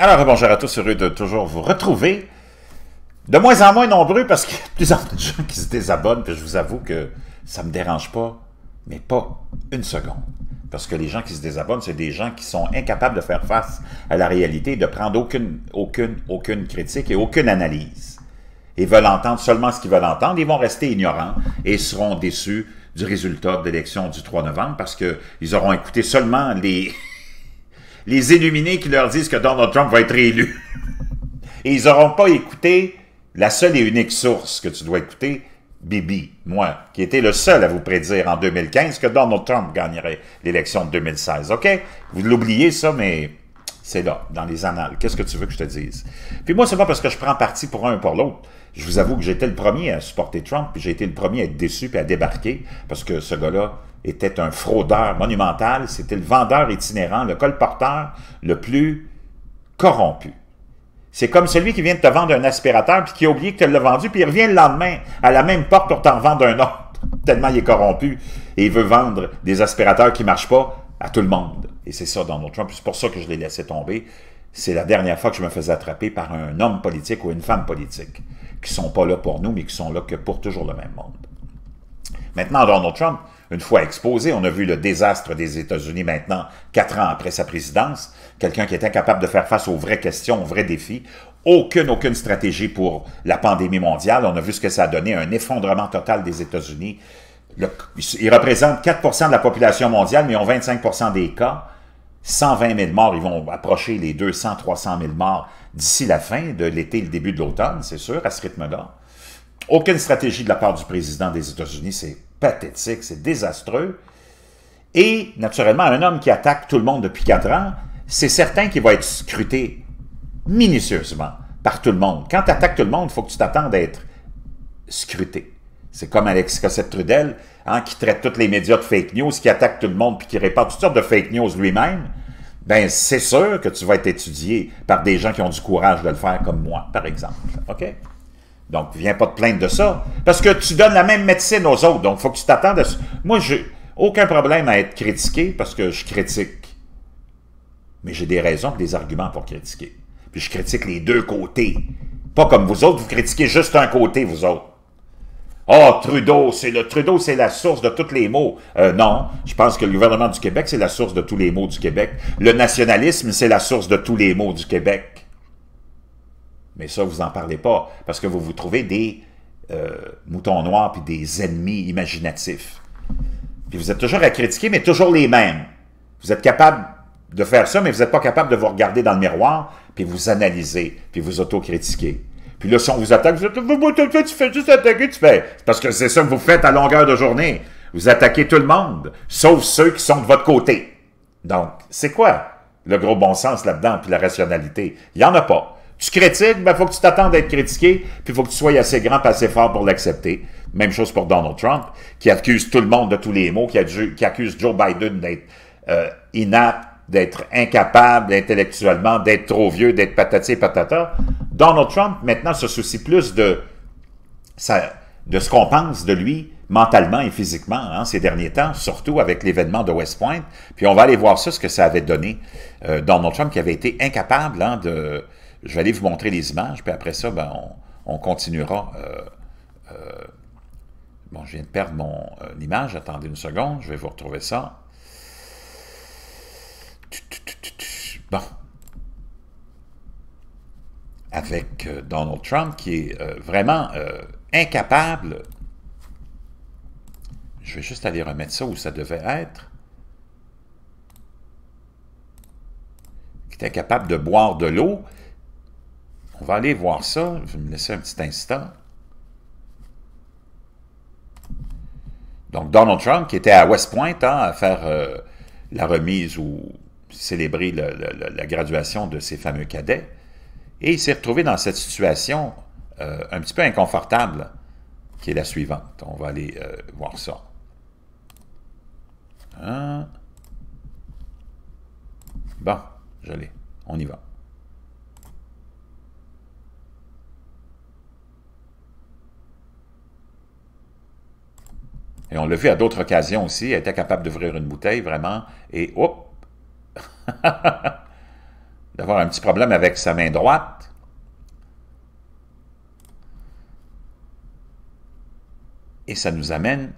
Alors, bonjour à tous, heureux de toujours vous retrouver. De moins en moins nombreux parce qu'il y a de plus en plus de gens qui se désabonnent, puis je vous avoue que ça ne me dérange pas, mais pas une seconde. Parce que les gens qui se désabonnent, c'est des gens qui sont incapables de faire face à la réalité, de prendre aucune, aucune, aucune critique et aucune analyse. et veulent entendre seulement ce qu'ils veulent entendre, ils vont rester ignorants et seront déçus du résultat de l'élection du 3 novembre parce qu'ils auront écouté seulement les, les illuminés qui leur disent que Donald Trump va être réélu. Et ils n'auront pas écouté la seule et unique source que tu dois écouter, Bibi, moi, qui était le seul à vous prédire en 2015 que Donald Trump gagnerait l'élection de 2016. OK? Vous l'oubliez ça, mais c'est là, dans les annales. Qu'est-ce que tu veux que je te dise? Puis moi, c'est pas parce que je prends parti pour un ou pour l'autre. Je vous avoue que j'étais le premier à supporter Trump, puis j'ai été le premier à être déçu puis à débarquer, parce que ce gars-là était un fraudeur monumental, c'était le vendeur itinérant, le colporteur le plus corrompu. C'est comme celui qui vient de te vendre un aspirateur, puis qui a oublié que tu l'as vendu, puis il revient le lendemain à la même porte pour t'en vendre un autre, tellement il est corrompu, et il veut vendre des aspirateurs qui marchent pas à tout le monde. Et c'est ça, Donald Trump. C'est pour ça que je l'ai laissé tomber. C'est la dernière fois que je me faisais attraper par un homme politique ou une femme politique qui ne sont pas là pour nous, mais qui sont là que pour toujours le même monde. Maintenant, Donald Trump, une fois exposé, on a vu le désastre des États-Unis maintenant, quatre ans après sa présidence, quelqu'un qui est incapable de faire face aux vraies questions, aux vrais défis, aucune, aucune stratégie pour la pandémie mondiale. On a vu ce que ça a donné, un effondrement total des États-Unis. Ils représentent 4 de la population mondiale, mais ont 25 des cas. 120 000 morts, ils vont approcher les 200, 300 000 morts d'ici la fin de l'été, le début de l'automne, c'est sûr, à ce rythme-là. Aucune stratégie de la part du président des États-Unis, c'est pathétique, c'est désastreux. Et, naturellement, un homme qui attaque tout le monde depuis quatre ans, c'est certain qu'il va être scruté minutieusement par tout le monde. Quand tu attaques tout le monde, il faut que tu t'attendes à être scruté. C'est comme Alex Cossette-Trudel, hein, qui traite tous les médias de fake news, qui attaque tout le monde, puis qui répare toutes sortes de fake news lui-même ben c'est sûr que tu vas être étudié par des gens qui ont du courage de le faire comme moi, par exemple. OK? Donc, viens pas te plaindre de ça. Parce que tu donnes la même médecine aux autres. Donc, faut que tu t'attendes à ça. Moi, j'ai aucun problème à être critiqué parce que je critique. Mais j'ai des raisons des arguments pour critiquer. Puis je critique les deux côtés. Pas comme vous autres, vous critiquez juste un côté, vous autres oh, Trudeau, c'est le Trudeau, c'est la source de tous les maux. Euh, non, je pense que le gouvernement du Québec, c'est la source de tous les maux du Québec. Le nationalisme, c'est la source de tous les maux du Québec. Mais ça, vous n'en parlez pas, parce que vous vous trouvez des euh, moutons noirs puis des ennemis imaginatifs. Puis vous êtes toujours à critiquer, mais toujours les mêmes. Vous êtes capable de faire ça, mais vous n'êtes pas capable de vous regarder dans le miroir, puis vous analyser, puis vous autocritiquer. Puis là, si on vous attaque, vous dites, tu fais juste attaquer, tu fais. Parce que c'est ça que vous faites à longueur de journée. Vous attaquez tout le monde, sauf ceux qui sont de votre côté. Donc, c'est quoi le gros bon sens là-dedans, puis la rationalité? Il n'y en a pas. Tu critiques, ben faut que tu t'attendes d'être critiqué, puis il faut que tu sois assez grand, pas assez fort pour l'accepter. Même chose pour Donald Trump, qui accuse tout le monde de tous les mots, qui, accuse Joe Biden d'être euh, inapte, d'être incapable intellectuellement, d'être trop vieux, d'être patati patata. Donald Trump, maintenant, se soucie plus de, de ce qu'on pense de lui mentalement et physiquement hein, ces derniers temps, surtout avec l'événement de West Point. Puis on va aller voir ça, ce que ça avait donné. Euh, Donald Trump qui avait été incapable hein, de... Je vais aller vous montrer les images, puis après ça, ben, on, continuera. Euh, euh, bon, je viens de perdre mon image. Attendez une seconde, je vais vous retrouver ça. Bon, avec euh, Donald Trump qui est euh, vraiment euh, incapable. Je vais juste aller remettre ça où ça devait être. Qui était incapable de boire de l'eau. On va aller voir ça. Je vais me laisser un petit instant. Donc, Donald Trump, qui était à West Point hein, à faire la remise ou célébrer la graduation de ses fameux cadets, et il s'est retrouvé dans cette situation euh, un petit peu inconfortable, qui est la suivante. On va aller euh, voir ça. Hein? Bon, j'allais, On y va. Et on l'a vu à d'autres occasions aussi. Elle était capable d'ouvrir une bouteille, vraiment. Et, hop! d'avoir un petit problème avec sa main droite. Et ça nous amène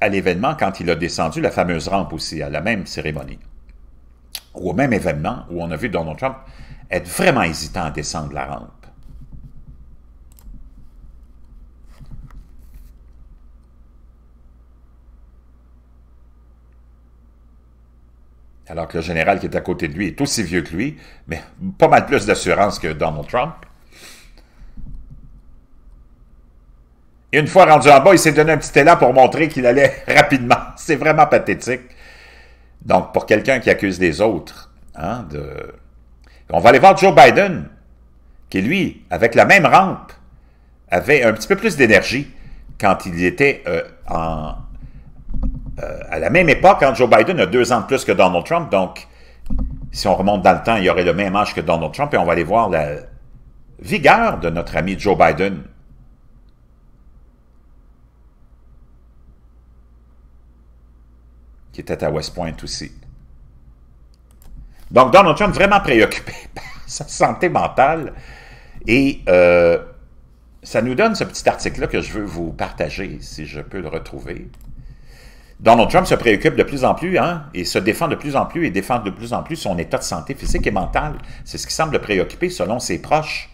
à l'événement quand il a descendu la fameuse rampe aussi, à la même cérémonie, ou au même événement où on a vu Donald Trump être vraiment hésitant à descendre la rampe. alors que le général qui est à côté de lui est aussi vieux que lui, mais pas mal plus d'assurance que Donald Trump. Et une fois rendu en bas, il s'est donné un petit élan pour montrer qu'il allait rapidement. C'est vraiment pathétique. Donc, pour quelqu'un qui accuse les autres, hein, de... on va aller voir Joe Biden, qui lui, avec la même rampe, avait un petit peu plus d'énergie quand il était euh, en, euh, à la même époque, quand hein, Joe Biden a deux ans de plus que Donald Trump, donc si on remonte dans le temps, il y aurait le même âge que Donald Trump, et on va aller voir la vigueur de notre ami Joe Biden. qui était à West Point aussi. Donc Donald Trump vraiment préoccupé par sa santé mentale. Et euh, ça nous donne ce petit article-là que je veux vous partager, si je peux le retrouver. Donald Trump se préoccupe de plus en plus, hein, et se défend de plus en plus, et défend de plus en plus son état de santé physique et mentale. C'est ce qui semble le préoccuper selon ses proches.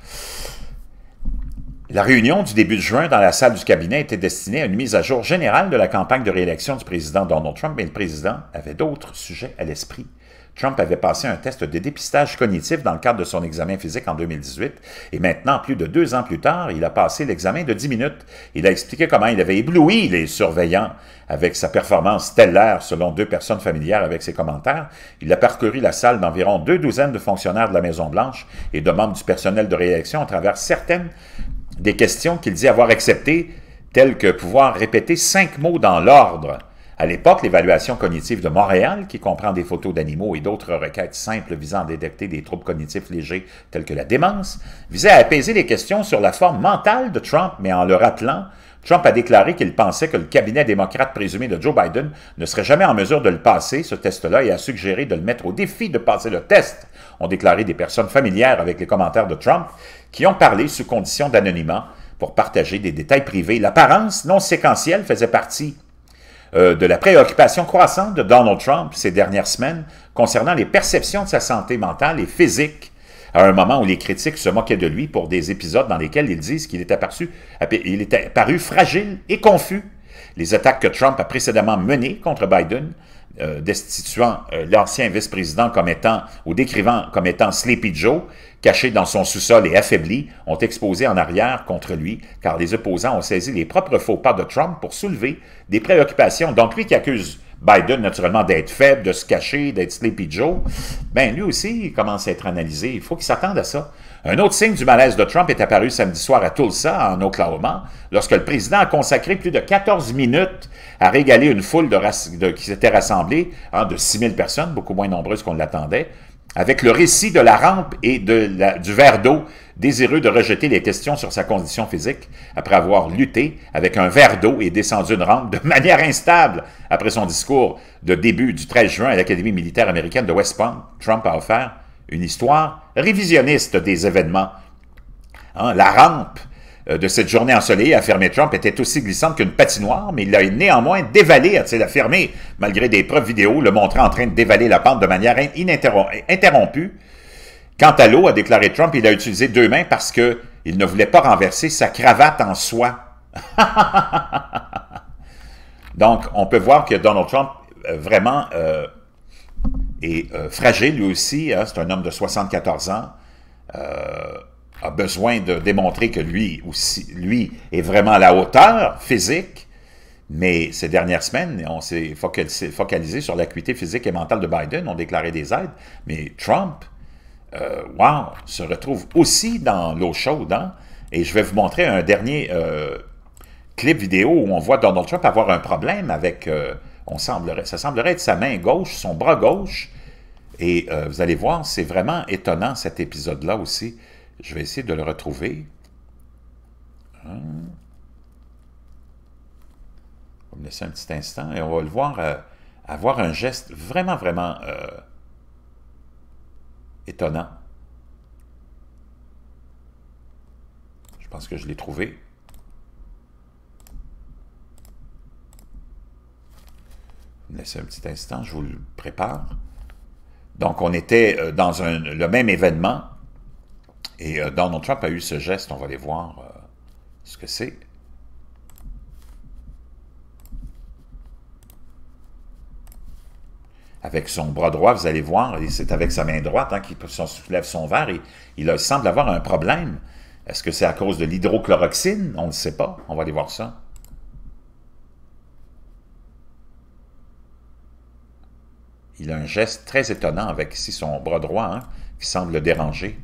La réunion du début de juin dans la salle du cabinet était destinée à une mise à jour générale de la campagne de réélection du président Donald Trump, mais le président avait d'autres sujets à l'esprit. Trump avait passé un test de dépistage cognitif dans le cadre de son examen physique en 2018, et maintenant, plus de deux ans plus tard, il a passé l'examen de dix minutes. Il a expliqué comment il avait ébloui les surveillants avec sa performance stellaire, selon deux personnes familières avec ses commentaires. Il a parcouru la salle d'environ deux douzaines de fonctionnaires de la Maison-Blanche et de membres du personnel de réaction à travers certaines des questions qu'il dit avoir acceptées, telles que pouvoir répéter cinq mots dans l'ordre à l'époque, l'évaluation cognitive de Montréal, qui comprend des photos d'animaux et d'autres requêtes simples visant à détecter des troubles cognitifs légers tels que la démence, visait à apaiser les questions sur la forme mentale de Trump, mais en le rappelant, Trump a déclaré qu'il pensait que le cabinet démocrate présumé de Joe Biden ne serait jamais en mesure de le passer, ce test-là, et a suggéré de le mettre au défi de passer le test, ont déclaré des personnes familières avec les commentaires de Trump, qui ont parlé sous condition d'anonymat pour partager des détails privés. L'apparence non séquentielle faisait partie euh, de la préoccupation croissante de Donald Trump ces dernières semaines concernant les perceptions de sa santé mentale et physique, à un moment où les critiques se moquaient de lui pour des épisodes dans lesquels ils disent qu'il est apparu, il est apparu fragile et confus les attaques que Trump a précédemment menées contre Biden, euh, destituant euh, l'ancien vice-président comme étant, ou décrivant comme étant Sleepy Joe, caché dans son sous-sol et affaibli, ont exposé en arrière contre lui, car les opposants ont saisi les propres faux pas de Trump pour soulever des préoccupations. dont lui qui accuse Biden, naturellement, d'être faible, de se cacher, d'être Sleepy Joe, ben lui aussi, il commence à être analysé. Il faut qu'il s'attende à ça. Un autre signe du malaise de Trump est apparu samedi soir à Tulsa, en Oklahoma, lorsque le président a consacré plus de 14 minutes à régaler une foule de, qui s'était rassemblée, hein, de 6 000 personnes, beaucoup moins nombreuses qu'on l'attendait, avec le récit de la rampe et de du verre d'eau désireux de rejeter les questions sur sa condition physique, après avoir lutté avec un verre d'eau et descendu une rampe de manière instable après son discours de début du 13 juin à l'Académie militaire américaine de West Point, Trump a offert une histoire révisionniste des événements. Hein, la rampe euh, de cette journée ensoleillée, affirmé Trump, était aussi glissante qu'une patinoire, mais il l'a néanmoins dévalée, a-t-il affirmé, malgré des preuves vidéo le montrant en train de dévaler la pente de manière interrompue. Quant à l'eau, a déclaré Trump, il a utilisé deux mains parce qu'il ne voulait pas renverser sa cravate en soie. Donc, on peut voir que Donald Trump euh, vraiment euh, est euh, fragile lui aussi. Hein. C'est un homme de 74 ans. a besoin de démontrer que lui aussi, lui est vraiment à la hauteur physique. Mais ces dernières semaines, on s'est focalisé, focalisé, sur l'acuité physique et mentale de Biden. On déclarait des aides. Mais Trump, euh, wow, se retrouve aussi dans l'eau chaude. Hein? Et je vais vous montrer un dernier euh, clip vidéo où on voit Donald Trump avoir un problème avec, euh, on semblerait, ça semblerait être sa main gauche, son bras gauche. Et vous allez voir, c'est vraiment étonnant cet épisode-là aussi. Je vais essayer de le retrouver. Je hum. On me laisser un petit instant et on va le voir avoir un geste vraiment, vraiment étonnant. Je pense que je l'ai trouvé. laissez un petit instant, je vous le prépare. Donc, on était euh, dans le même événement et euh, Donald Trump a eu ce geste. On va aller voir euh, ce que c'est. avec son bras droit, vous allez voir, c'est avec sa main droite hein, qu'il soulève son verre, et il semble avoir un problème. Est-ce que c'est à cause de l'hydrochloroxine? On ne sait pas. On va aller voir ça. Il a un geste très étonnant avec ici son bras droit hein, qui semble le déranger.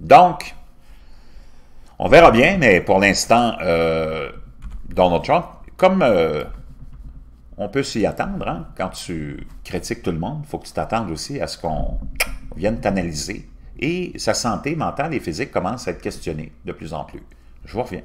Donc, on verra bien, mais pour l'instant, euh, Donald Trump, comme euh, on peut s'y attendre, hein, quand tu critiques tout le monde, il faut que tu t'attendes aussi à ce qu'on vienne t'analyser. Et sa santé mentale et physique commence à être questionnée de plus en plus. Je vous reviens.